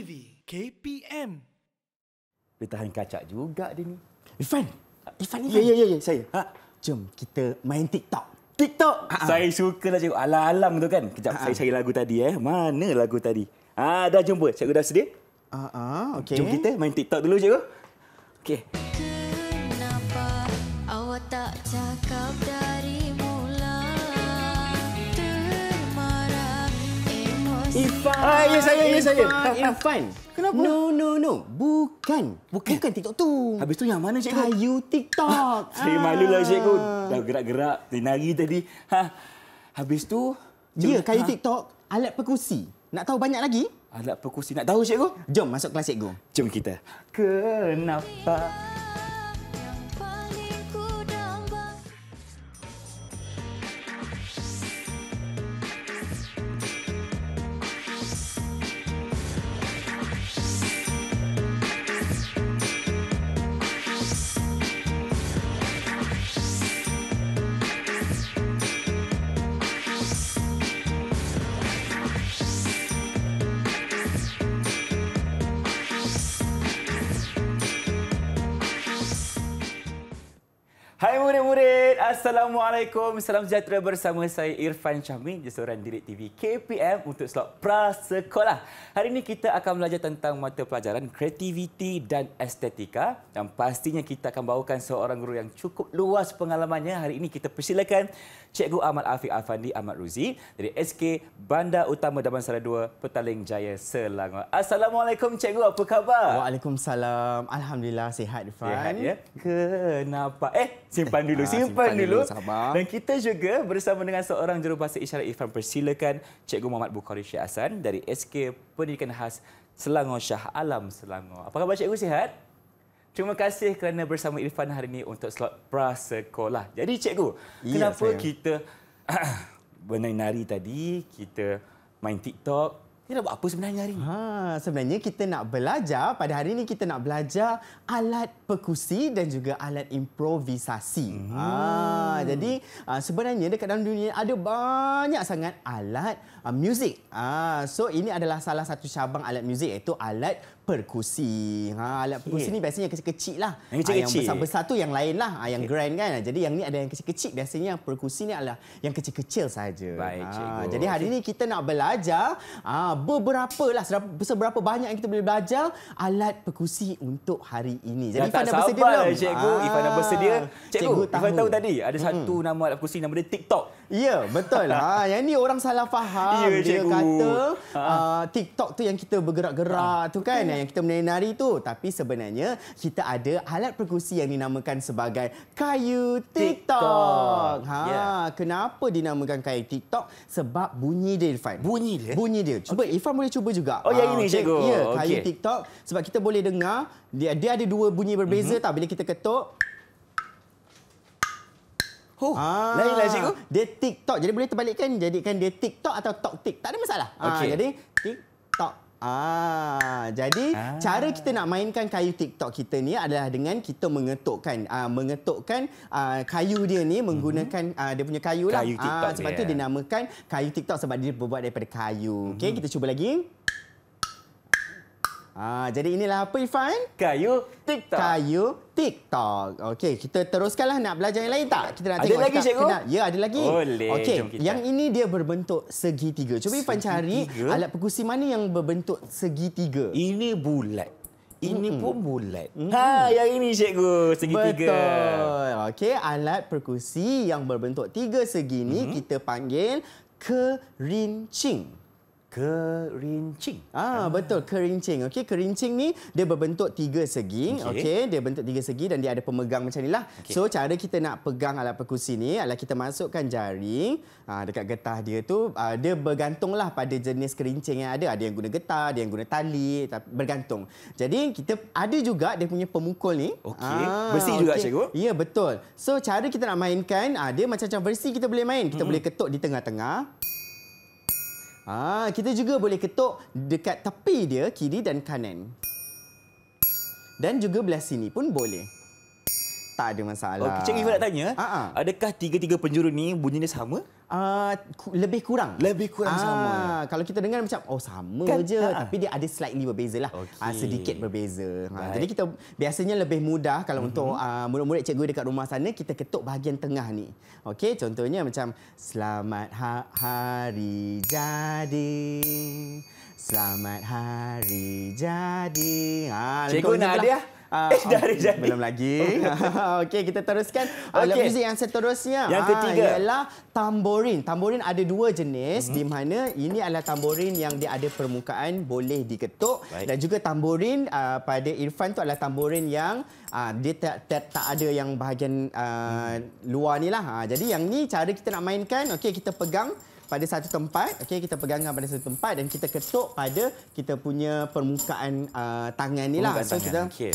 TV KPM. Dia tahan kacak juga dia ni. Irfan! Irfan, ya, Irfan. Ya, ya, ya, saya. Ha? Jom kita main TikTok. TikTok! Ha-ha. Saya suka lah cikgu. Alam-alam tu kan. Kejap, Ha-ha. saya cari lagu tadi. eh. Mana lagu tadi? Ha, dah jumpa. Cikgu dah sedia? Ah, ah okay. Jom kita main TikTok dulu cikgu. Okey. Ah, ya saya, ya saya. In Kenapa? No, no, no. Bukan. Bukan, Bukan TikTok tu. Habis tu yang mana cikgu? Kayu TikTok. saya malu lah ah. cikgu. Dah gerak-gerak, nari tadi. Ha. Habis tu... Dia ya, kayu ha. TikTok, alat perkusi. Nak tahu banyak lagi? Alat perkusi. Nak tahu cikgu? Jom masuk kelas cikgu. Jom kita. Kenapa? Kenapa? Assalamualaikum. Salam sejahtera bersama saya Irfan Syahmi, jesoran Direkt TV KPM untuk slot prasekolah. Hari ini kita akan belajar tentang mata pelajaran kreativiti dan estetika. Dan pastinya kita akan bawakan seorang guru yang cukup luas pengalamannya. Hari ini kita persilakan Cikgu Ahmad Afiq Afandi Ahmad Ruzi dari SK Bandar Utama Damansara 2, Petaling Jaya, Selangor. Assalamualaikum Cikgu, apa khabar? Waalaikumsalam. Alhamdulillah, sihat Irfan. Sihat, ya? Kenapa? Eh, simpan dulu, ah, simpan, dulu. Sabar. Dan kita juga bersama dengan seorang jurubahasa isyarat Irfan persilakan Cikgu Muhammad Bukhari Syed Hassan dari SK Pendidikan Khas Selangor Shah Alam Selangor. Apa khabar Cikgu sihat? Terima kasih kerana bersama Irfan hari ini untuk slot prasekolah. Jadi Cikgu, ya, kenapa saya. kita ah, bernari tadi, kita main TikTok, kita nak buat apa sebenarnya hari ini? Ha, sebenarnya kita nak belajar, pada hari ini kita nak belajar alat perkusi dan juga alat improvisasi. Hmm. Ha, jadi ha, sebenarnya dekat dalam dunia ada banyak sangat alat uh, ha, muzik. Ha, so ini adalah salah satu cabang alat muzik iaitu alat perkusi. Ha, alat perkusi ni biasanya yang kecil-kecil lah. Yang, kecil -kecil. Ha, yang besar-besar tu yang lain lah. Ha, yang okay. grand kan. Jadi yang ni ada yang kecil-kecil. Biasanya perkusi ni adalah yang kecil-kecil saja. Baik, ha, jadi hari ni kita nak belajar ha, beberapa lah, seberapa banyak yang kita boleh belajar alat perkusi untuk hari ini. Jadi Ifan dah bersedia belum? Lah, cikgu. Ha. Ifan dah bersedia. Cikgu, cikgu Ifan tahu. tahu tadi ada hmm. satu nama alat perkusi nama dia TikTok. Ya, betul. ha, yang ni orang salah faham. Ya, dia kata ha. uh, TikTok tu yang kita bergerak-gerak ha. tu kan. Ha yang kita menari-nari tu tapi sebenarnya kita ada alat perkusi yang dinamakan sebagai kayu TikTok. Ha, yeah. kenapa dinamakan kayu TikTok? Sebab bunyi dia Irfan. Bunyi dia. Bunyi dia. Cuba okay. Irfan boleh cuba juga. Oh, ha, yang ah, ini okay. cikgu. Ya, kayu okay. TikTok sebab kita boleh dengar dia, dia ada dua bunyi berbeza mm-hmm. tak bila kita ketuk. Oh, lain lainlah cikgu. Dia TikTok. Jadi boleh terbalikkan jadikan dia TikTok atau tok tik. Tak ada masalah. Okay. Ah, jadi TikTok. Ah, jadi ah. cara kita nak mainkan kayu TikTok kita ni adalah dengan kita mengetukkan uh, mengetukkan uh, kayu dia ni menggunakan mm -hmm. uh, dia punya kayu lah. Kayu TikTok ah, sebab dia. Ya. dinamakan kayu TikTok sebab dia berbuat daripada kayu. Mm -hmm. Okey, mhm. kita cuba lagi. Ha, jadi inilah apa Ifan? Kayu TikTok. Kayu TikTok. Okey, kita teruskanlah nak belajar yang lain tak? Kita nak ada tengok. Ada lagi cikgu? Kena, ya, ada lagi. Boleh. Okey, yang ini dia berbentuk segitiga. Cuba Ifan cari alat perkusi mana yang berbentuk segitiga. Ini bulat. Ini pun bulat. Ha, yang ini cikgu, segi Betul. tiga. Betul. Okey, alat perkusi yang berbentuk tiga segi ni -hmm. kita panggil kerincing kerincing. Ah uh. betul kerincing. Okey kerincing ni dia berbentuk tiga segi. Okey okay, dia bentuk tiga segi dan dia ada pemegang macam nilah. Okay. So cara kita nak pegang alat perkusi ni adalah kita masukkan jari uh, ah, dekat getah dia tu uh, dia bergantunglah pada jenis kerincing yang ada. Ada yang guna getah, ada yang guna tali bergantung. Jadi kita ada juga dia punya pemukul ni. Okey. Uh, Bersih juga cikgu. Ya yeah, betul. So cara kita nak mainkan uh, dia macam-macam versi kita boleh main. Kita mm -hmm. boleh ketuk di tengah-tengah. Ah, kita juga boleh ketuk dekat tepi dia kiri dan kanan. Dan juga belah sini pun boleh. Tak ada masalah. Okey, cikgu nak tanya, uh-huh. adakah tiga-tiga penjuru ni bunyinya sama? uh, lebih kurang. Lebih kurang ah, sama. Kalau kita dengar macam oh sama kan, je ha. tapi dia ada slightly berbeza lah. Ah, okay. Uh, sedikit berbeza. Ha, jadi kita biasanya lebih mudah kalau mm-hmm. untuk uh, murid-murid cikgu dekat rumah sana kita ketuk bahagian tengah ni. Okey contohnya macam selamat ha- hari jadi. Selamat hari jadi. Ha, cikgu nak dia? Lah. Uh, dah okay. Belum lagi. Okey, kita teruskan. Ah, okay. Uh, muzik yang seterusnya. Yang ketiga. Uh, ialah tamborin. Tamborin ada dua jenis. Hmm. Di mana ini adalah tamborin yang dia ada permukaan boleh diketuk. Baik. Dan juga tamborin uh, pada Irfan tu adalah tamborin yang uh, dia tak, tak, tak ada yang bahagian uh, hmm. luar ni lah. Uh, jadi yang ni cara kita nak mainkan. Okay, kita pegang pada satu tempat Okay, kita pegang pada satu tempat dan kita ketuk pada kita punya permukaan uh, tangan lah. so tangan. kita okay.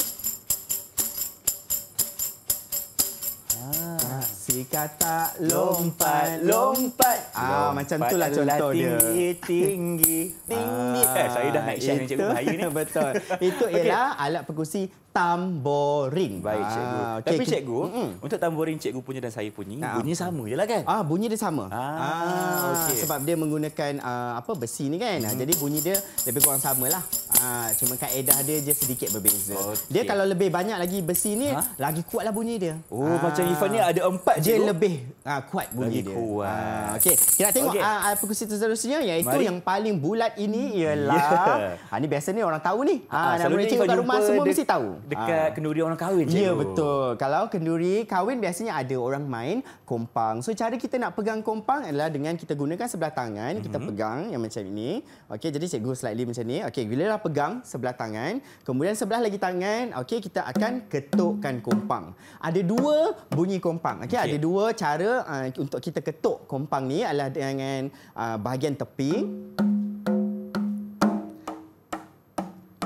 Si kata lompat, lompat. Ah, lompat macam tu lah contoh tinggi, dia. Tinggi, tinggi, tinggi. Ah, eh, saya dah naik, share dengan Cikgu Bahaya ni. Betul. Itu ialah alat perkusi tamborin. Baik ah, cikgu. Ah, okay. Tapi cikgu, mm-hmm. untuk tamborin cikgu punya dan saya punya, ah. bunyi sama je lah kan? Ah, bunyi dia sama. Ah, ah okay. Sebab dia menggunakan uh, apa besi ni kan? Mm-hmm. Jadi bunyi dia lebih kurang samalah. Ah, cuma kaedah dia je sedikit berbeza. Okay. Dia kalau lebih banyak lagi besi ni, ha? lagi kuatlah bunyi dia. Oh, ah. macam Ifan ni ada empat cikgu. Dia lebih uh, kuat bunyi lebih dia. Lebih kuat. Ah, Okey, kita tengok okay. uh, perkusi seterusnya iaitu Mari. yang paling bulat ini ya. ialah... Yeah. Ha, ni biasa ni orang tahu ni. Ha, ah, nama cikgu kat rumah semua mesti tahu dekat ha. kenduri orang kahwin ya, cikgu. Ya betul. Kalau kenduri kahwin biasanya ada orang main kompang. So cara kita nak pegang kompang adalah dengan kita gunakan sebelah tangan, mm-hmm. kita mhm. pegang yang macam ini. Okey jadi cikgu slightly macam ni. Okey bila dah pegang sebelah tangan, kemudian sebelah lagi tangan, okey kita akan ketukkan kompang. Ada dua bunyi kompang. Okey okay. ada dua cara uh, untuk kita ketuk kompang ni adalah dengan uh, bahagian tepi.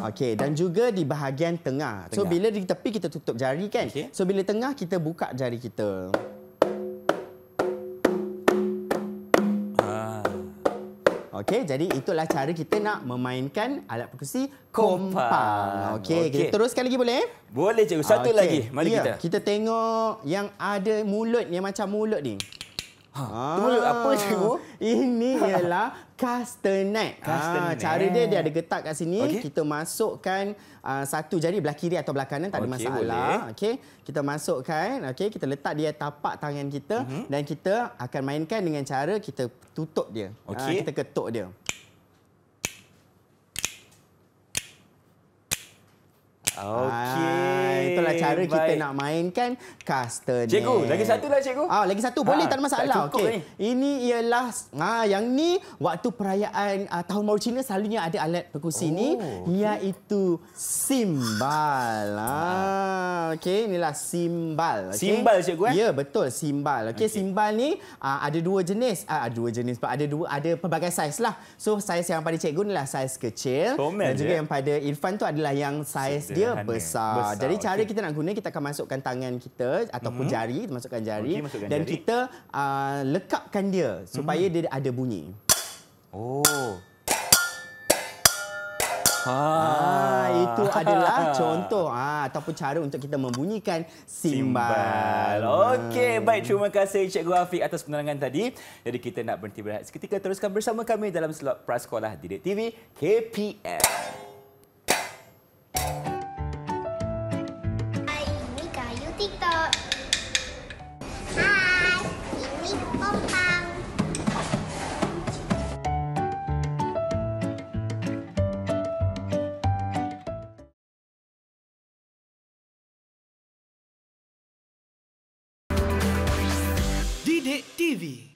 Okey dan juga di bahagian tengah. tengah. So bila di tepi kita tutup jari kan. Okay. So bila tengah kita buka jari kita. Ah. Okey, jadi itulah cara kita nak memainkan alat perkusi kompa. Okey, okay. kita teruskan lagi boleh? Boleh cikgu. Satu okay. lagi. Mari ya, kita. Kita tengok yang ada mulut yang macam mulut ni. Ha. Ah. apa cikgu? Ini ialah castanet. Ah, cara dia dia ada getak kat sini. Okay. Kita masukkan uh, satu jari belah kiri atau belah kanan tak ada okay, masalah. Okey. Kita masukkan, okey, kita letak dia tapak tangan kita mm -hmm. dan kita akan mainkan dengan cara kita tutup dia. Ah, okay. Uh, kita ketuk dia. Okey. Ah, itulah cara Baik. kita nak mainkan custard ni. Cikgu, lagi satu lah cikgu. Ah, lagi satu boleh ha, tak ada ah, masalah. Okey. Ini ialah ah yang ni waktu perayaan uh, tahun baru Cina selalunya ada alat perkusi oh, ni okay. iaitu simbal. Ah, Okey, inilah simbal. Okay. Simbal cikgu eh? Ya, betul simbal. Okey, okay. simbal ni uh, ada dua jenis. Ah, ada dua jenis. Ada dua ada pelbagai saiz lah. So saiz yang pada cikgu ni lah saiz kecil. Comel dan juga je. Eh? yang pada Irfan tu adalah yang saiz dia tangannya. Besar. besar. Jadi cara kita nak guna, kita akan masukkan tangan kita ataupun mm -hmm. jari, masukkan jari. Okay, masukkan dan jari. kita uh, lekapkan dia supaya mm -hmm. dia ada bunyi. Oh. Ha. Ah, itu adalah contoh ah, ataupun cara untuk kita membunyikan simbal. Okey, baik. Terima kasih Cikgu Afiq atas penerangan tadi. Jadi kita nak berhenti berhenti. seketika. Teruskan bersama kami dalam slot Praskolah Didik TV KPM. Yeah.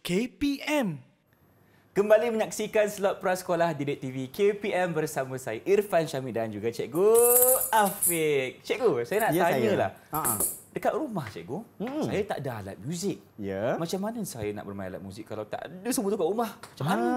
KPM. Kembali menyaksikan slot prasekolah di Dek TV KPM bersama saya Irfan Syami dan juga Cikgu Afiq. Cikgu, saya nak ya, tanyalah. Ha Dekat rumah cikgu, hmm. saya tak ada alat muzik. Ya. Macam mana saya nak bermain alat muzik kalau tak ada semua tu kat rumah? Macam mana? Ha,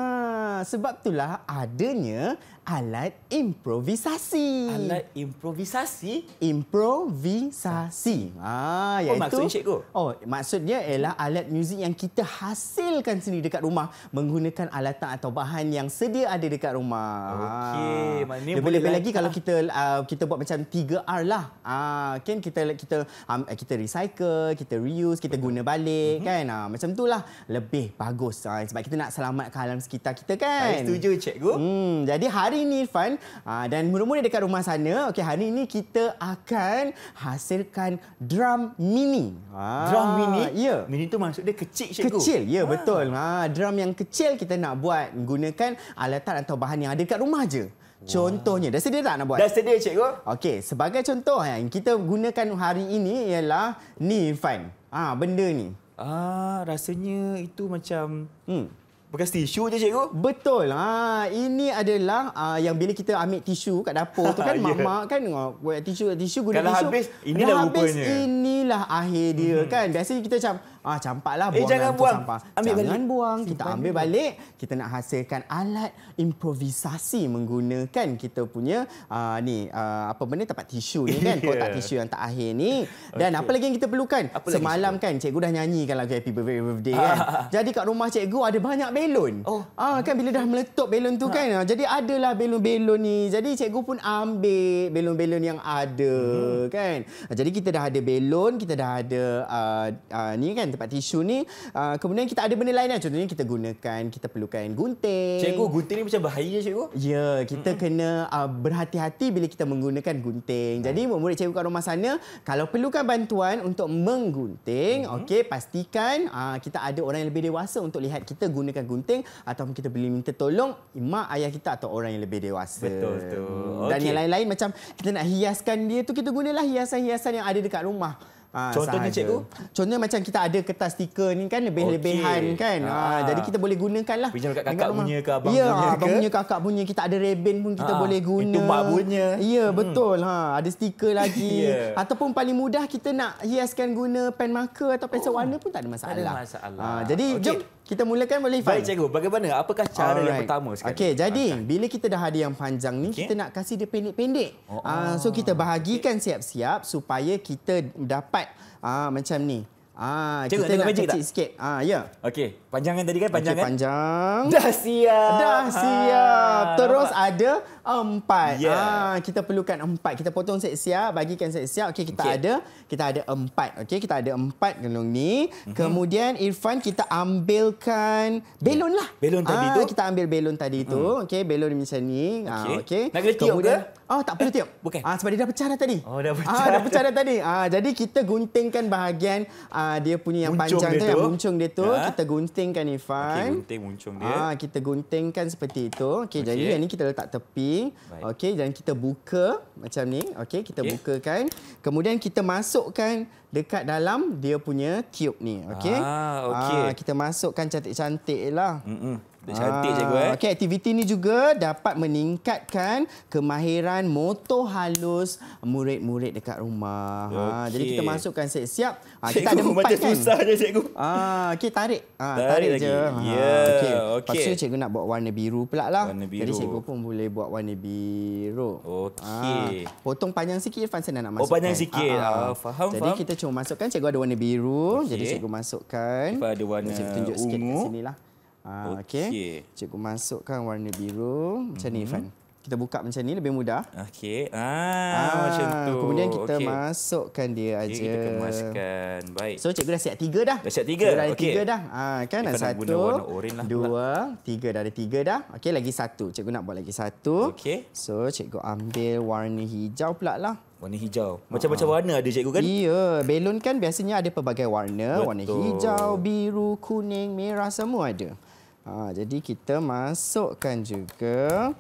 sebab itulah adanya alat improvisasi. Alat improvisasi? Improvisasi. Ah, iaitu, oh, maksud cikgu? Oh, maksudnya ialah alat muzik yang kita hasilkan sendiri dekat rumah menggunakan alatan atau bahan yang sedia ada dekat rumah. Okey, ah. maknanya boleh, boleh lagi kalau lah. kita uh, kita buat macam 3R lah. Ah, kan kita kita um, kita recycle, kita reuse, kita guna balik mm-hmm. kan. Ah, macam itulah lebih bagus ah, sebab kita nak selamatkan alam sekitar kita kan. Saya setuju cikgu. Hmm, jadi hari hari ini Irfan ah, dan mula-mula dekat rumah sana okey hari ini kita akan hasilkan drum mini ah, drum mini ya mini tu maksud dia kecil cikgu kecil ya ha. betul ha drum yang kecil kita nak buat menggunakan alatan atau bahan yang ada dekat rumah aje Contohnya, wow. dah sedia tak nak buat? Dah sedia, cikgu. Okey, sebagai contoh eh, yang kita gunakan hari ini ialah ni, Fan. Ah, benda ni. Ah, rasanya itu macam hmm. Bekas tisu je cikgu? Betul. Ha, ini adalah uh, yang bila kita ambil tisu kat dapur tu kan yeah. mama kan ha, buat tisu tisu guna tisu. Kalau habis inilah dah Habis ini inilah akhir dia hmm kan. Biasanya kita macam ah campaklah eh, buang, eh, jangan buang. sampah. Ambil jangan balik. buang. Kita Simpan ambil balik. balik. Kita nak hasilkan alat improvisasi menggunakan kita punya uh, ni uh, apa benda tempat tisu ni kan. Kotak yeah. tisu yang tak akhir ni. Dan okay. apa lagi yang kita perlukan? Apa Semalam kan cikgu dah nyanyikan lagu Happy Birthday Birthday kan. Jadi kat rumah cikgu ada banyak belon. Oh. Ah kan bila dah meletup belon tu ha. kan. Ah, jadi adalah belon-belon ni. Jadi cikgu pun ambil belon-belon yang ada hmm. kan. Jadi kita dah ada belon kita dah ada uh, uh, ni kan tempat tisu ni. Uh, kemudian kita ada benda lain lah. Contohnya kita gunakan, kita perlukan gunting. Cikgu, gunting ni macam bahaya cikgu. Ya, kita Mm-mm. kena uh, berhati-hati bila kita menggunakan gunting. Jadi murid-murid cikgu kat rumah sana, kalau perlukan bantuan untuk menggunting, mm-hmm. okay, pastikan uh, kita ada orang yang lebih dewasa untuk lihat kita gunakan gunting ataupun kita boleh minta tolong mak ayah kita atau orang yang lebih dewasa. Betul, betul. Dan okay. yang lain-lain macam kita nak hiaskan dia tu, kita gunalah hiasan-hiasan yang ada dekat rumah. Ah, Contohnya cikgu? Contohnya macam kita ada kertas stiker ni kan lebih-lebihan okay. kan. Ha. Ha. Jadi kita boleh gunakan lah. Pinjam kat kakak punya ke abang ya, punya ke? Ya, abang punya kakak punya. Kita ada reben pun kita ha. boleh guna. Itu mak punya. Ya, hmm. betul. Ha. Ada stiker lagi. yeah. Ataupun paling mudah kita nak hiaskan guna pen marker atau pensel oh. warna pun tak ada masalah. Tak ada masalah. Ha. Jadi okay. jom kita mulakan boleh Ifan. Baik cikgu, bagaimana? Apakah cara Alright. yang pertama sekali? Okey, jadi okay. bila kita dah ada yang panjang ni, okay. kita nak kasih dia pendek-pendek. Oh, ah, oh. uh, so kita bahagikan siap-siap okay. supaya kita dapat uh, macam ni. Ah, Cikgu, kita nak kecil tak? sikit. Ah, ya. Okey, panjangan tadi kan panjangan. Okay, panjang. Dah siap. Dah siap. Ha, Terus nampak. ada Empat. Yeah. Ya. Ha, kita perlukan empat. Kita potong set siap, bagikan set siap. Okey, kita okay. ada kita ada empat. Okey, kita ada empat gelung ni. Mm-hmm. Kemudian Irfan kita ambilkan belon ya. lah. Belon tadi ah, tu. Kita ambil belon tadi tu. Mm. Okey, belon macam ni. Ah, okey. okay. Nak kena tiup Kemudian, ke? Oh, tak perlu eh, tiup. Bukan. Ah, ha, sebab dia dah pecah dah tadi. Oh, dah pecah. Ah, dah pecah dah tadi. Ah, jadi kita guntingkan bahagian Ah, dia punya yang muncung panjang tu, tu, yang muncung dia tu. Ha? Kita guntingkan Irfan. Okey, gunting muncung dia. Ah, kita guntingkan seperti itu. Okey, okay. jadi yang ni kita letak tepi. Okey, dan kita buka macam ni. Okey, kita okay. bukakan. Kemudian kita masukkan dekat dalam dia punya tube ni. Okey. Ah, okay. Ah, kita masukkan cantik-cantiklah. Hmm. -mm. Dia cantik ah. cikgu eh. Ah, okey, aktiviti ini juga dapat meningkatkan kemahiran motor halus murid-murid dekat rumah. Okay. Ha, jadi kita masukkan siap. siap. Ah, ha, kita ada empat macam kan? susah je cikgu. Ha, okey, tarik. Ha, tarik. Tarik je. Ha, yeah. Ya, okay. Okay. Lepas tu cikgu nak buat warna biru pula lah. Warna biru. Jadi cikgu pun boleh buat warna biru. Okey. Ha, potong panjang sikit Irfan saya nak oh, masukkan. Oh, panjang sikit. Ha, ha. Faham, jadi faham. kita cuma masukkan cikgu ada warna biru. Okay. Jadi cikgu masukkan. Irfan ada warna cikgu tunjuk ungu. Sikit kat sini lah. Ah, okey. Okay. Cikgu masukkan warna biru macam mm-hmm. ni Fan. Mhm. Kita buka macam ni lebih mudah. Okay, Ah, ah macam ah, tu. Kemudian kita okay. masukkan dia okay, aja. Kita kemaskan. Baik. So cikgu dah siap tiga dah. Dah siap tiga. Dah okay. tiga dah. Ah kan dah satu. Guna warna lah. Dua, tiga dah ada tiga dah. Okay, lagi satu. Cikgu nak buat lagi satu. Okey. So cikgu ambil warna hijau pula lah. Warna hijau. Macam-macam ah. warna ada cikgu kan? Ya. Belon kan biasanya ada pelbagai warna. Betul. Warna hijau, biru, kuning, merah semua ada. Ha, jadi kita masukkan juga.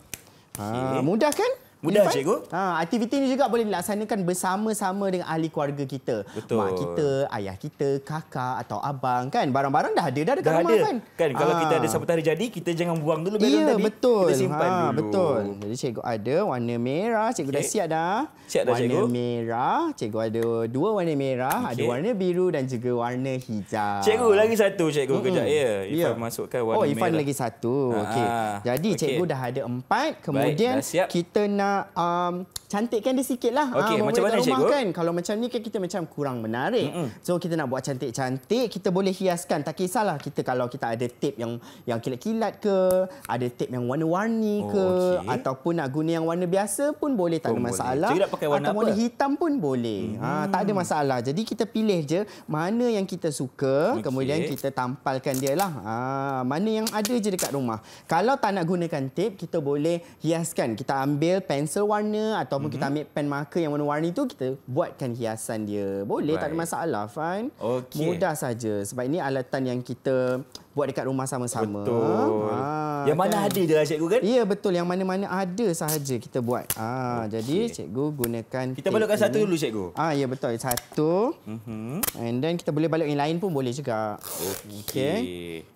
Ha, mudah kan? Mudah cikgu. Ha, aktiviti ini juga boleh dilaksanakan bersama-sama dengan ahli keluarga kita. Betul. Mak kita, ayah kita, kakak atau abang kan. Barang-barang dah ada dah dekat dah rumah ada. kan. Kan ha. kalau kita ada sambutan hari jadi, kita jangan buang dulu balon ya, tadi. Betul. Kita simpan ha, dulu. Betul. Jadi cikgu ada warna merah. Cikgu okay. dah siap dah. Siap dah warna cikgu. Warna merah. Cikgu ada dua warna merah. Okay. Ada warna biru dan juga warna hijau. Cikgu lagi satu cikgu mm -hmm. kejap. Ya, ya. Ifan yeah. masukkan warna oh, merah. Oh, Ifan lagi satu. Okey. Ah, jadi okay. cikgu dah ada empat. Kemudian Baik, kita nak agak um, cantikkan dia sikit lah. Okey, uh, macam mana cikgu? Kan. Kalau macam ni kan kita macam kurang menarik. Mm -hmm. So, kita nak buat cantik-cantik, kita boleh hiaskan. Tak kisahlah kita kalau kita ada tape yang yang kilat-kilat ke, ada tape yang warna-warni oh, ke, okay. ataupun nak guna yang warna biasa pun boleh, tak oh, ada masalah. Cikgu nak pakai warna apa? hitam pun boleh. Mm -hmm. ha, tak ada masalah. Jadi, kita pilih je mana yang kita suka, okay. kemudian kita tampalkan dia lah. Ha, mana yang ada je dekat rumah. Kalau tak nak gunakan tape, kita boleh hiaskan. Kita ambil pen pensel warna ataupun mm-hmm. kita mhm. ambil pen marker yang warna-warni tu kita buatkan hiasan dia. Boleh right. tak ada masalah, fine. Okay. Mudah saja sebab ini alatan yang kita buat dekat rumah sama-sama. Betul. Ha, yang mana kan? ada je lah cikgu kan? Ya betul. Yang mana-mana ada sahaja kita buat. Ha, ah, okay. Jadi cikgu gunakan... Kita balutkan satu dulu cikgu. Ah ha, Ya betul. Satu. Mm -hmm. And then kita boleh balut yang lain pun boleh juga. Okey. Okay.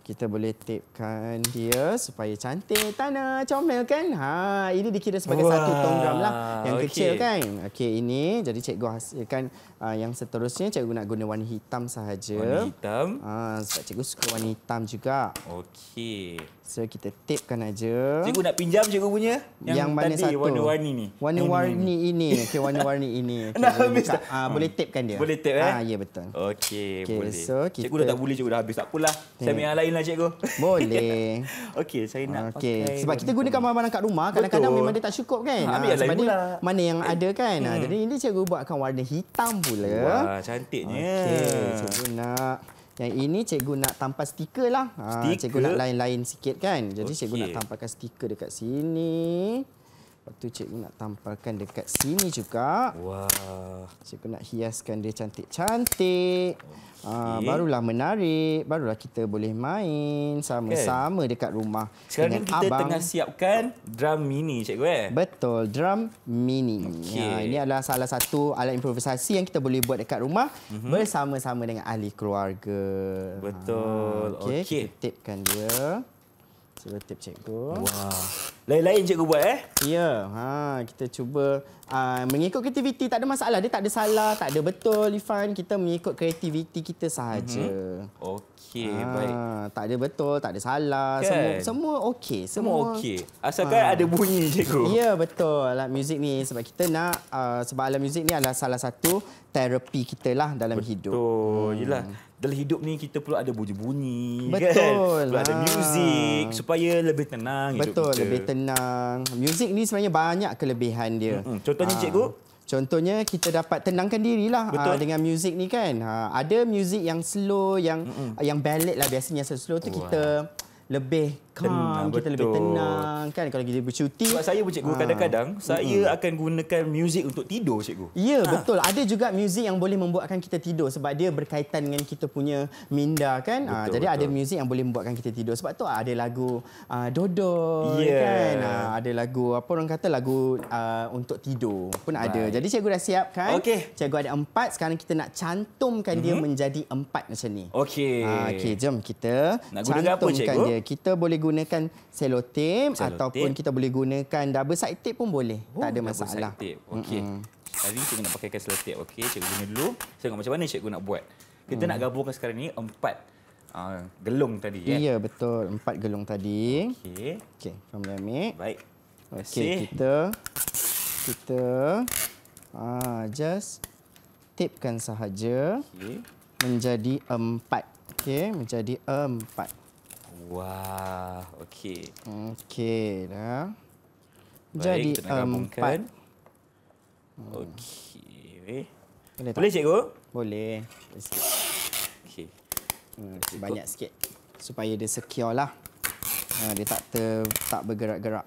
Kita boleh tapekan dia supaya cantik. Tanah comel kan? Ha, ini dikira sebagai Wah. satu tonggram lah. Yang okay. kecil kan? Okey ini. Jadi cikgu hasilkan uh, yang seterusnya. Cikgu nak guna warna hitam sahaja. Warna hitam. Ha, sebab cikgu suka warna hitam juga. Okey. So kita tapekan aja. Cikgu nak pinjam cikgu punya yang, yang mana tadi warna-warni ni. Warna-warni ini. Okey warna-warni ini. Okay, Okay, dah habis. Ah uh, boleh tapekan dia. Boleh tape eh? Ah ya betul. Okey, okay, boleh. So kita... Cikgu dah tak boleh cikgu dah habis tak apalah. Okay. Saya minta lain lah cikgu. Boleh. Okey, saya nak. Okey. Okay. Sebab kita gunakan barang-barang kat rumah kadang-kadang memang dia tak cukup kan. Ha, ambil ah, lain pula. mana yang ada kan. Ah, hmm. Ha, jadi ini cikgu buatkan warna hitam pula. Wah, cantiknya. Okey, cikgu nak yang ini cikgu nak tampal stiker lah. Stiker? Ah, cikgu nak lain-lain sikit kan. Jadi okay. cikgu nak tampalkan stiker dekat sini. Lepas tu cikgu nak tampalkan dekat sini juga. Wah. Cikgu nak hiaskan dia cantik-cantik. Ah, okay. Uh, barulah menarik. Barulah kita boleh main sama-sama okay. dekat rumah. Sekarang kita abang. tengah siapkan drum mini cikgu. Eh? Betul, drum mini. Okay. Ya, ah, ini adalah salah satu alat improvisasi yang kita boleh buat dekat rumah mm -hmm. bersama-sama dengan ahli keluarga. Betul. Uh, Okey, okay. kita tapekan dia. Suruh tip cikgu. Wah. Lain-lain cikgu buat eh? Ya. Ha, kita cuba uh, mengikut kreativiti tak ada masalah. Dia tak ada salah, tak ada betul Lifan Kita mengikut kreativiti kita sahaja. Mm -hmm. Okey, ha, baik. Tak ada betul, tak ada salah. Kan? Semua semua okey, semua, semua okey. Asalkan ha. ada bunyi cikgu. Ya, betul. Alat muzik ni sebab kita nak uh, sebab alat muzik ni adalah salah satu terapi kita lah dalam betul. hidup. Betul. Hmm. Yalah dalam hidup ni kita perlu ada bunyi-bunyi kan? Betul. kan. Perlu ada ah. muzik supaya lebih tenang Betul, hidup kita. lebih tenang. Muzik ni sebenarnya banyak kelebihan dia. Hmm, hmm. Contohnya ha. cikgu Contohnya kita dapat tenangkan diri lah Aa, ah, dengan muzik ni kan. Ha, ada muzik yang slow yang Mm-mm. yang ballad lah biasanya slow tu Wah. kita lebih tenang kan, ah, kita lebih tenang kan kalau kita bercuti sebab saya cikgu ha. Ah. kadang-kadang saya mm-hmm. akan gunakan muzik untuk tidur cikgu ya ha. betul ada juga muzik yang boleh membuatkan kita tidur sebab dia berkaitan dengan kita punya minda kan betul, ha. jadi betul. ada muzik yang boleh membuatkan kita tidur sebab tu ada lagu uh, dodo yeah. kan ha. ada lagu apa orang kata lagu uh, untuk tidur pun Baik. ada jadi cikgu dah kan. okay. cikgu ada empat sekarang kita nak cantumkan mm-hmm. dia mhm. menjadi empat macam ni okey ha. okey jom kita nak cantumkan apa, cikgu? dia kita boleh guna gunakan selotip ataupun kita boleh gunakan double side tape pun boleh. Oh, tak ada masalah. Double side Okey. Mm-hmm. Hari ini nak pakai selotip. Okey, cikgu guna dulu. Saya tengok macam mana cikgu nak buat. Kita mm. nak gabungkan sekarang ni empat uh, gelung tadi. Kan? Ya, betul. Empat gelung tadi. Okey. Okey, kamu ambil. Baik. Okey, kita... Kita... Ah, uh, just tipkan sahaja. Okey. Menjadi empat. Okey, menjadi empat. Wah, okey. Okey, dah. Jadi empat. Okey. Boleh, Boleh cikgu? Boleh. Okey. Hmm, okay, banyak sikit supaya dia secure lah. Ha, dia tak ter, tak bergerak-gerak.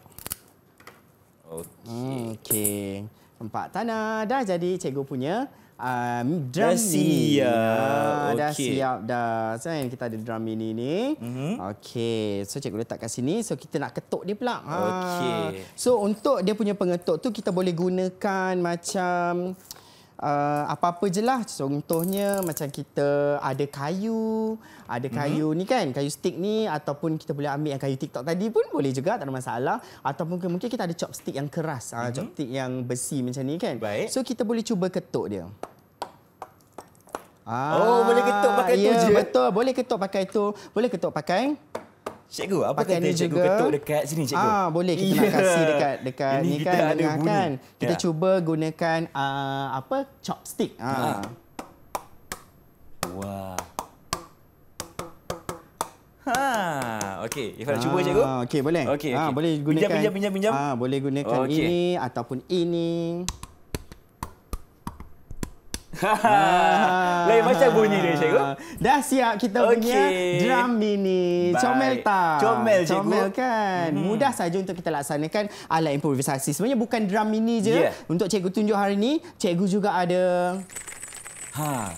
Okey. Hmm, okey. Empat tanah dah jadi cikgu punya um, drum dah siap. Ni. Ah, dah, okay. siap dah. Saya so, kita ada drum mini ni. Mm-hmm. Okey. So cikgu letak kat sini. So kita nak ketuk dia pula. Ah. Okey. So untuk dia punya pengetuk tu kita boleh gunakan macam uh, apa-apa je lah. Contohnya macam kita ada kayu, ada mhm. kayu mm-hmm. ni kan, kayu stick ni ataupun kita boleh ambil yang kayu TikTok tadi pun boleh juga, tak ada masalah. Ataupun mungkin kita ada chopstick yang keras, mm-hmm. uh, mhm. chopstick yang besi macam ni kan. Baik. So kita boleh cuba ketuk dia. Ah, oh, boleh ketuk pakai yeah, tu ah, ya, je? Betul, boleh ketuk pakai tu. Boleh ketuk pakai... Cikgu, apa Pakai kata cikgu juga. ketuk dekat sini cikgu? Ah, boleh kita yeah. nak ya. kasi dekat dekat ini ni kita kan. Ada bunyi. Kita yeah. cuba gunakan uh, apa? Chopstick. Ah. Ha. Ah. Wah. Ha, okey. Ifa ah, cuba cikgu. Ah, okey, boleh. Okay, okay. Ah, boleh gunakan. Pinjam pinjam pinjam. Ah, boleh gunakan okay. ini ataupun ini. Ah. Lain macam bunyi dia cikgu. Dah siap kita okay. punya drum mini. Baik. Comel tak? Comel cikgu. Comel kan. Hmm. Mudah saja untuk kita laksanakan ala improvisasi. Sebenarnya bukan drum mini je. Yeah. Untuk cikgu tunjuk hari ini, cikgu juga ada... Ha.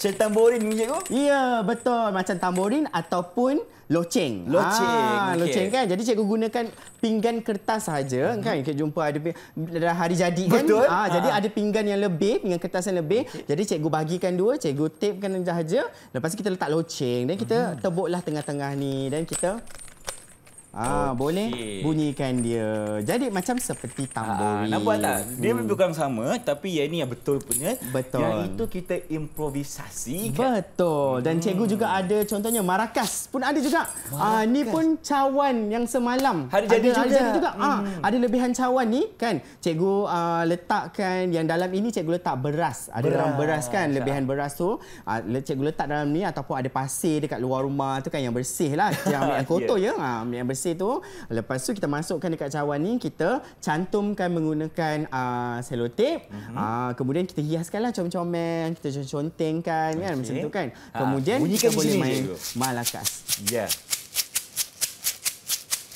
Macam tamborin ni cikgu? Ya, betul. Macam tamborin ataupun... Loceng. Loceng. Ah, okay. Loceng kan. Jadi cikgu gunakan pinggan kertas saja uh mhm. -huh. kan. Kita jumpa ada dah hari jadi kan. Betul. Ah, jadi ah. ada pinggan yang lebih, pinggan kertas yang lebih. Okay. Jadi cikgu bagikan dua, cikgu tapekan saja. Lepas kita letak loceng dan kita uh mhm. -huh. tebuklah tengah-tengah ni dan kita Ah okay. Oh, boleh bunyikan dia. Jadi macam seperti tamborin. Ah, nampak tak? Dia hmm. bukan sama tapi yang ni yang betul punya. Betul. Yang itu kita improvisasi. Kan? Betul. Dan hmm. cikgu juga ada contohnya marakas pun ada juga. Marakas. Ah ni pun cawan yang semalam. Hari jadi ada, juga. Hari jadi juga. Ah, hmm. Ah ada lebihan cawan ni kan. Cikgu ah, letakkan yang dalam ini cikgu letak beras. Ada beras. dalam beras kan ah. lebihan beras tu. Ah cikgu letak dalam ni ataupun ada pasir dekat luar rumah tu kan yang bersih lah. Yang ambil yang ya. kotor yeah. ya. Ah, yang bersih bersih tu. Lepas tu kita masukkan dekat cawan ni, kita cantumkan menggunakan uh, ah, selotip. Mm -hmm. uh, ah, kemudian kita hiaskanlah comel-comel, kita contengkan okay. kan macam tu kan. Ah, kemudian ha, kita boleh main malakas. Yeah.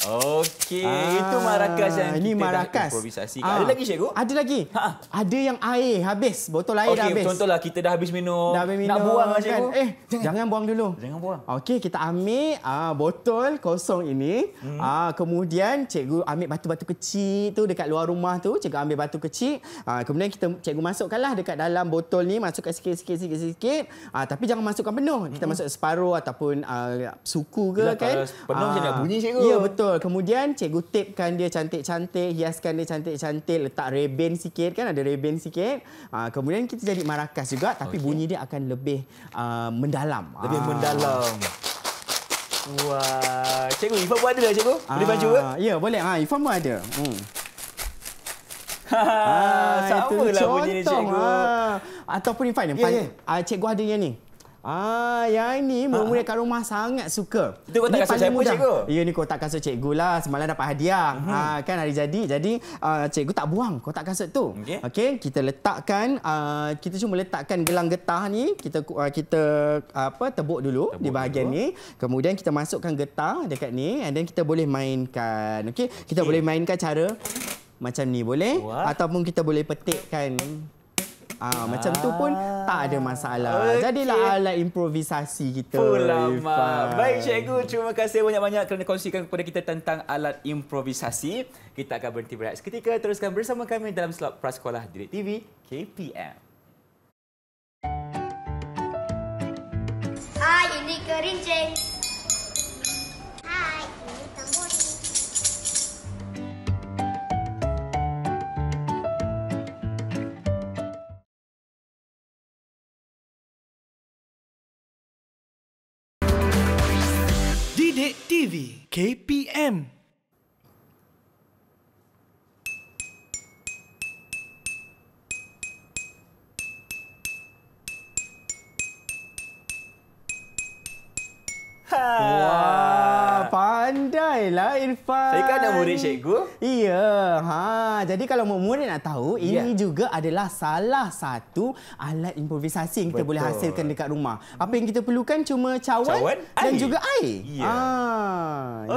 Okey, ah, itu marakas yang ini kita marakas. improvisasi. Ah, ada lagi cikgu? Ada lagi. Ha. Ada yang air habis, botol air okay, dah habis. contohlah kita dah habis minum. Dah habis minum. Nak buang lah, kan? cikgu? Eh, jangan. jangan buang dulu. Jangan buang. Okey, kita ambil ah botol kosong ini. Hmm. Ah kemudian cikgu ambil batu-batu kecil tu dekat luar rumah tu, cikgu ambil batu kecil. Ah kemudian kita cikgu masukkanlah dekat dalam botol ni, masukkan sikit-sikit sikit-sikit. Ah tapi jangan masukkan penuh. Kita hmm. masuk separuh ataupun ah, suku ke Yalah, kan? penuh ah. je nak bunyi cikgu. Ya betul. Kemudian cikgu tipkan dia cantik-cantik, hiaskan dia cantik-cantik, letak reben sikit kan ada reben sikit. Ha, kemudian kita jadi marakas juga tapi okay. bunyi dia akan lebih uh, mendalam. Lebih ha. mendalam. Wah, cikgu Ifa buat dah cikgu? Boleh baju ke? Ya, boleh. Ha, Ifa pun ada. Hmm. Ha, ha, sama lah bunyi ni cikgu. Ha. Ataupun Ifa ya, ya. ni. Yeah, yeah. Cikgu ada yang ni. Ah, yang ini, ha, murid-murid ha. kat rumah sangat suka. Itu kotak kasut cikgu mudah. cikgu. Ya, ni kotak kasut cikgu lah. Semalam dapat hadiah. Hmm. Ha, kan hari jadi. Jadi, uh, cikgu tak buang kotak kasut tu. Okey. Okay, kita letakkan, uh, kita cuma letakkan gelang getah ni. Kita uh, kita apa tebuk dulu tebuk di bahagian ni. Kemudian kita masukkan getah dekat ni. And then kita boleh mainkan. Okey. Okay. Kita boleh mainkan cara macam ni boleh. Wah. Ataupun kita boleh petikkan. Okay. Ah, ah. Macam tu pun tak ada masalah. Okay. Ah, Jadilah alat improvisasi kita. Pulama. Baik, Cikgu. Terima kasih banyak-banyak kerana kongsikan kepada kita tentang alat improvisasi. Kita akan berhenti berehat seketika. Teruskan bersama kami dalam slot Prasekolah Direkt TV KPM. Hai, ah, ini Kerinceng. Sidik TV KPM Wah, pandailah Irfan. Saya kan ada murid cikgu. Iya. Ha, jadi kalau murid nak tahu, ini ya. juga adalah salah satu alat improvisasi yang kita Betul. boleh hasilkan dekat rumah. Apa yang kita perlukan cuma cawan, cawan dan air. juga air. Ya. Ha,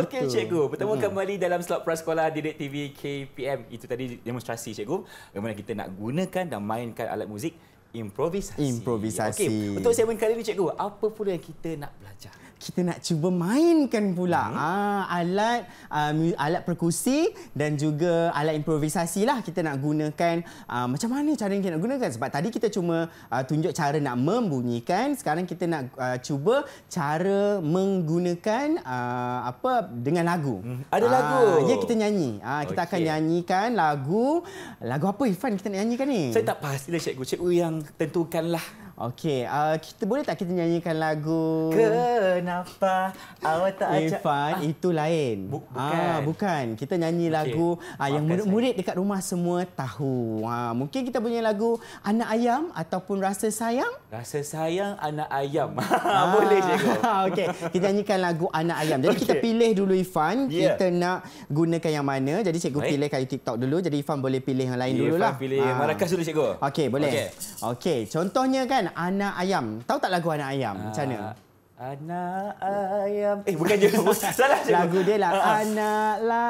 Okey cikgu, bertemu hmm. kembali dalam slot prasekolah Didik TV KPM. Itu tadi demonstrasi cikgu. Bagaimana kita nak gunakan dan mainkan alat muzik improvisasi. Improvisasi. Okey, untuk segmen kali ini cikgu, apa pula yang kita nak belajar? kita nak cuba mainkan pula hmm. ah, alat uh, alat perkusi dan juga alat improvisasi lah kita nak gunakan uh, macam mana cara yang kita nak gunakan sebab tadi kita cuma uh, tunjuk cara nak membunyikan sekarang kita nak uh, cuba cara menggunakan uh, apa dengan lagu hmm. ada lagu ah, ya kita nyanyi ah, kita okay. akan nyanyikan lagu lagu apa Ifan kita nak nyanyikan ni saya tak pasti lah cikgu cikgu yang tentukan lah. Okey, uh, kita boleh tak kita nyanyikan lagu Kenapa awak tak ajak Irfan ah. itu lain. Bu- ah, bukan. Ah, bukan. Kita nyanyi okay. lagu uh, yang murid-murid saya. dekat rumah semua tahu. Ha, uh, mungkin kita punya lagu Anak Ayam ataupun Rasa Sayang? Rasa Sayang Anak Ayam. ah. boleh je. Okey, kita nyanyikan lagu Anak Ayam. Jadi okay. kita pilih dulu Irfan, yeah. kita nak gunakan yang mana. Jadi cikgu Baik. pilih kat TikTok dulu. Jadi Irfan boleh pilih yang lain dululah. Irfan dulu lah. pilih ah. Marakas dulu cikgu. Okey, boleh. Okey. Okey, contohnya kan anak ayam. Tahu tak lagu anak ayam? Macam mana? Ah, Anak ayam. Eh bukan je. Salah je. Lagu dia lah. Ah, ah. Anak lah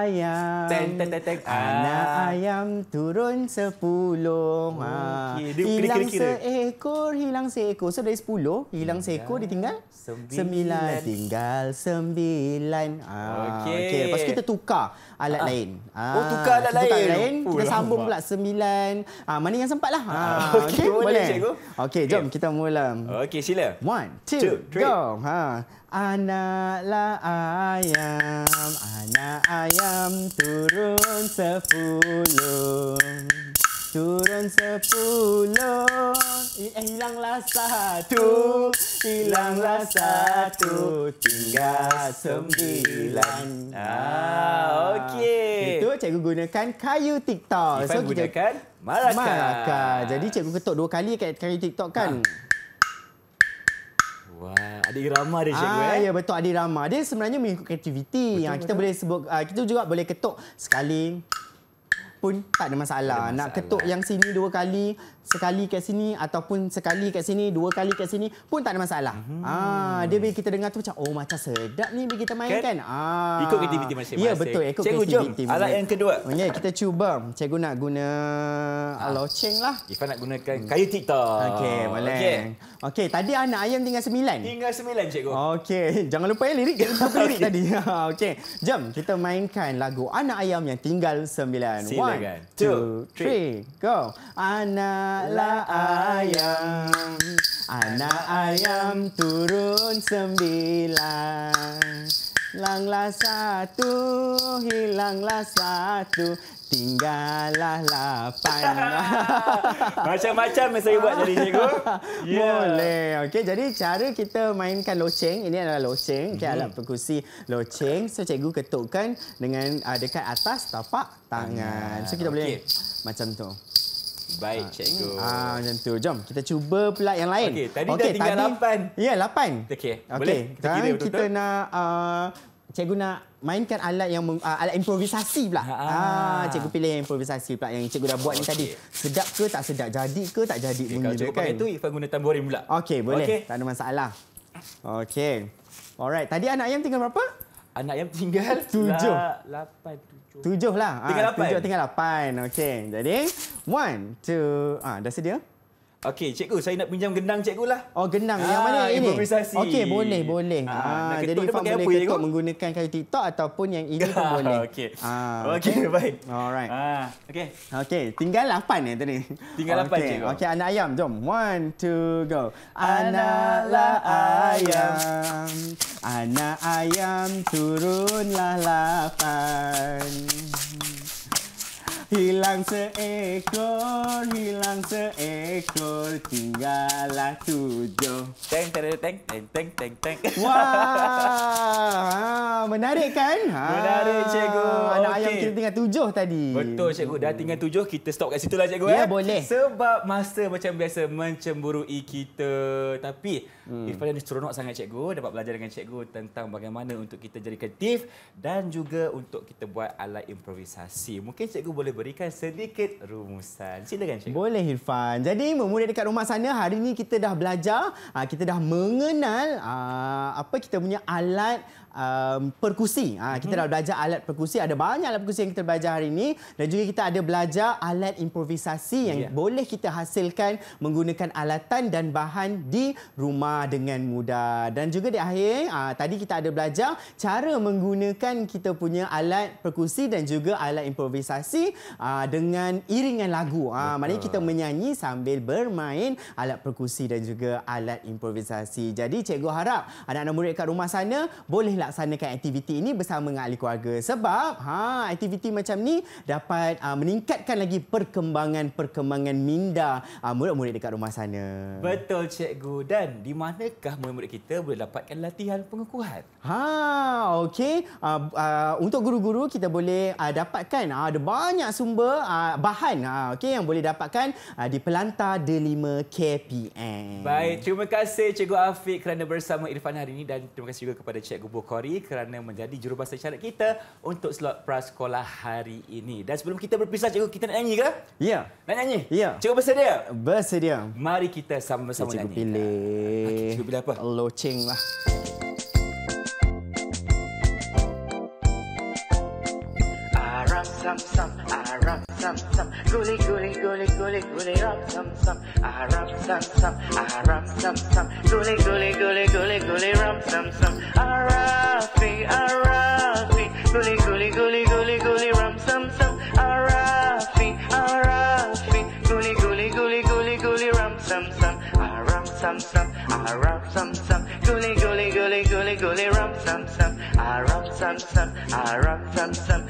ayam. Ten, ten, ten, ten. Anak ah. ayam turun sepuluh. Ha. Hilang kira, kira, seekor, hilang seekor. So dari sepuluh, hilang seekor, dia tinggal? Sembilan. sembilan. Tinggal sembilan. Okey. Okay. Lepas oh, kita tukar alat lain. Oh tukar alat lain. Tukar lain. kita sambung pula sembilan. Ha. Mana yang sempat lah. Ha. Okey okay. boleh. Okey jom kita mula. Okey sila. One, two. Go. Ha. Anaklah ayam, anak ayam turun sepuluh. Turun sepuluh eh, Hilanglah satu Hilanglah satu Tinggal sembilan ah, ah Okey Itu cikgu gunakan kayu TikTok Ifan so, gunakan kita... Malaka. Jadi cikgu ketuk dua kali kat kayu TikTok kan ha. Wah, ada irama dia cikgu ah, eh. Ya betul ada irama. Dia sebenarnya mengikut kreativiti. Betul, yang ah, kita boleh sebut uh, kita juga boleh ketuk sekali, pun tak ada masalah. ada masalah. Nak ketuk yang sini dua kali, sekali kat sini ataupun sekali kat sini, dua kali kat sini pun tak ada masalah. Hmm. Ah, dia bagi kita dengar tu macam oh macam sedap ni bagi kita mainkan. Kan? Ah. Ikut aktiviti masing-masing. Ya betul, ikut cikgu aktiviti. Alat yang kedua. Okay, oh, ya, kita cuba. Cikgu nak guna ah. loceng lah. Ifan nak gunakan kayu TikTok. Okey, boleh. Okey, okay, tadi anak ayam tinggal sembilan. Tinggal sembilan, cikgu. Okey, jangan lupa ya lirik. Jangan lupa lirik tadi. Okey, jom kita mainkan lagu anak ayam yang tinggal sembilan. Sila one, again. two, three, go. Ana la ayam, ana ayam turun sembilan. Hilanglah satu, hilanglah satu. Tinggallah lapan. Macam-macam yang saya buat jadi cikgu. Yeah. Boleh. okay jadi cara kita mainkan loceng. Ini adalah loceng. Okey, mm -hmm. alat perkusi loceng. So, cikgu ketukkan dengan uh, dekat atas tapak tangan. So, kita okay. boleh macam tu. Baik, ah. cikgu. Ah, macam tu. Jom, kita cuba pula yang lain. Okey, tadi okay, dah tinggal lapan. Ya, lapan. Okey, okay. boleh? Kita kira Kita nak... Uh, cikgu nak mainkan alat yang uh, alat improvisasi pula. Ha, ah, cikgu pilih yang improvisasi pula yang cikgu dah buat okay. ni tadi. Sedap ke tak sedap? Jadi ke tak jadi okay, bunyi tu kan? Kalau cikgu pakai tu, guna tamborin pula. Okey, boleh. Okay. Tak ada masalah. Okey. Alright, tadi anak ayam tinggal berapa? Anak ayam tinggal tujuh. Lapan, tujuh. Tujuh lah. Ah, tinggal lapan. Tujuh tinggal lapan. Okey, jadi. One, two, ah, dah sedia? Okey, cikgu saya nak pinjam gendang cikgu lah. Oh, gendang. Ah, yang mana ini? Okey, boleh, boleh. Ha, jadi faham boleh ketuk cikgu? menggunakan kayu TikTok ataupun yang ini pun boleh. Okey, okay. okay. okay. baik. Alright. Ah, Okey. Okey, tinggal lapan ya tadi. Tinggal lapan okay. cikgu. Okey, anak ayam. Jom. One, two, go. Anaklah ayam. Anak ayam turunlah lapan. Hilang seekor, hilang seekor, tinggallah tujuh. Teng, teng, teng, teng, teng, teng, teng. Wah, menarik kan? Ha. Menarik, cikgu. Anak okay. ayam kita tinggal tujuh tadi. Betul, cikgu. Dah tinggal tujuh, kita stop kat situ lah, cikgu. Ya, eh. boleh. Sebab masa macam biasa mencemburui kita. Tapi, hmm. Irfan ini seronok sangat, cikgu. Dapat belajar dengan cikgu tentang bagaimana untuk kita jadi kreatif dan juga untuk kita buat alat improvisasi. Mungkin cikgu boleh memberikan sedikit rumusan. Silakan Cik. Boleh Irfan. Jadi memulai dekat rumah sana, hari ini kita dah belajar, ah, kita dah mengenal ah, apa kita punya alat um, perkusi. Ha, kita mhm. dah belajar alat perkusi. Ada banyak alat perkusi yang kita belajar hari ini. Dan juga kita ada belajar alat improvisasi yang yeah. boleh kita hasilkan menggunakan alatan dan bahan di rumah dengan mudah. Dan juga di akhir, ha, tadi kita ada belajar cara menggunakan kita punya alat perkusi dan juga alat improvisasi ha, dengan iringan lagu. Ha, maknanya kita menyanyi sambil bermain alat perkusi dan juga alat improvisasi. Jadi cikgu harap anak-anak murid kat rumah sana boleh laksanakan aktiviti ini bersama dengan ahli keluarga sebab ha aktiviti macam ni dapat uh, meningkatkan lagi perkembangan-perkembangan minda uh, murid-murid dekat rumah sana. Betul cikgu dan di manakah murid-murid kita boleh dapatkan latihan pengukuhan? Ha okey uh, uh, untuk guru-guru kita boleh uh, dapatkan uh, ada banyak sumber uh, bahan uh, okey yang boleh dapatkan uh, di Pelantar D5 KPM. Baik terima kasih cikgu Afiq kerana bersama Irfan hari ini dan terima kasih juga kepada cikgu Bok Kori kerana menjadi jurubahasa isyarat kita untuk slot prasekolah hari ini. Dan sebelum kita berpisah, cikgu, kita nak nyanyi ke? Ya. Nak nyanyi? Ya. Cikgu bersedia? Bersedia. Mari kita sama-sama nyanyi. Cikgu pilih. Okay, cikgu pilih apa? Loceng lah. Aram sam sam aram. sum sum, gully gully gully gully gully rub sum sum, ah rub sum sum, ah rub sum sum, gully gully gully gully gully rub sum sum, ah rafi ah rafi, gully gully gully gully gully rub sum sum, ah rafi ah rafi, gully gully gully gully gully rub sum sum, ah rub sum sum, ah rub sum sum, gully gully gully gully gully rub sum sum, ah rub sum sum, ah rub sum sum.